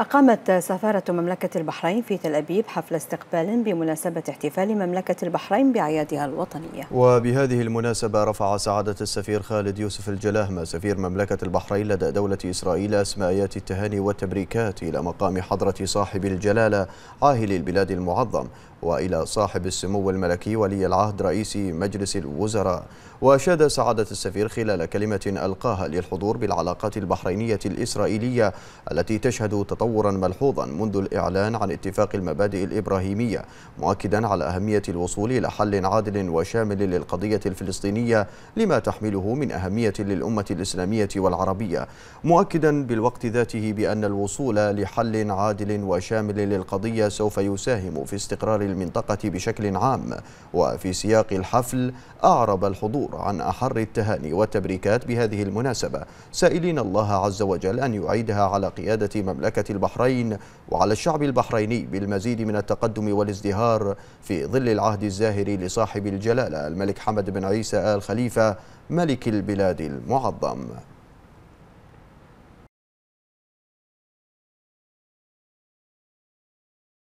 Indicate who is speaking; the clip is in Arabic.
Speaker 1: أقامت سفارة مملكة البحرين في تل أبيب حفل استقبال بمناسبة احتفال مملكة البحرين بأعيادها الوطنية
Speaker 2: وبهذه المناسبة رفع سعادة السفير خالد يوسف الجلاهمة سفير مملكة البحرين لدى دولة إسرائيل اسم التهاني والتبريكات إلى مقام حضرة صاحب الجلالة عاهل البلاد المعظم وإلى صاحب السمو الملكي ولي العهد رئيس مجلس الوزراء وأشاد سعادة السفير خلال كلمة ألقاها للحضور بالعلاقات البحرينية الإسرائيلية التي تشهد تطورا ملحوظا منذ الإعلان عن اتفاق المبادئ الإبراهيمية مؤكدا على أهمية الوصول إلى حل عادل وشامل للقضية الفلسطينية لما تحمله من أهمية للأمة الإسلامية والعربية مؤكدا بالوقت ذاته بأن الوصول لحل عادل وشامل للقضية سوف يساهم في استقرار المنطقة بشكل عام وفي سياق الحفل أعرب الحضور عن أحر التهاني والتبريكات بهذه المناسبة سائلين الله عز وجل أن يعيدها على قيادة مملكة البحرين وعلى الشعب البحريني بالمزيد من التقدم والازدهار في ظل العهد الزاهر لصاحب الجلالة الملك حمد بن عيسى آل خليفة ملك البلاد المعظم